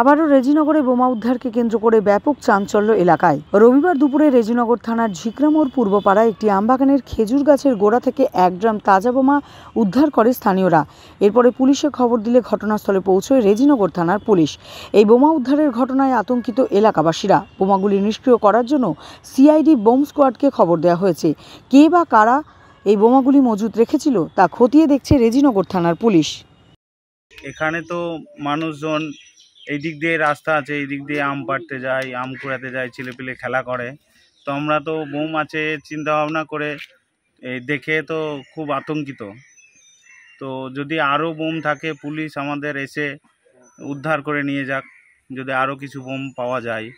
আবারও রেজিনগরে বোমা উদ্ধারকে কেন্দ্র করে ব্যাপক চাঞ্চল্য এলাকায় রবিবার দুপুরে রেজিনগর থানার ঝিকরামোর পূর্বপাড়ায় একটি আমবাগানের খেজুর গাছের গোড়া থেকে এক ড্রাম তাজা বোমা উদ্ধার করে স্থানীয়রা এরপরে পুলিশে খবর দিলে ঘটনাস্থলে পৌঁছয় রেজিনগর থানার পুলিশ এই বোমা উদ্ধারের ঘটনায় আতঙ্কিত এলাকাবাসীরা বোমাগুলি নিষ্ক্রিয় করার জন্য সিআইডি বোম স্কোয়াডকে খবর দেওয়া হয়েছে কে বা কারা এই বোমাগুলি মজুত রেখেছিল তা খতিয়ে দেখছে রেজিনগর থানার পুলিশ এখানে তো মানুষজন এই দিক দিয়ে রাস্তা আছে এই দিক দিয়ে আম পাড়তে যাই আম কুড়াতে যাই ছেলেপিলে খেলা করে তো আমরা তো বোম আছে চিন্তাভাবনা করে এই দেখে তো খুব আতঙ্কিত তো যদি আরও বোম থাকে পুলিশ আমাদের এসে উদ্ধার করে নিয়ে যাক যদি আরও কিছু বোম পাওয়া যায়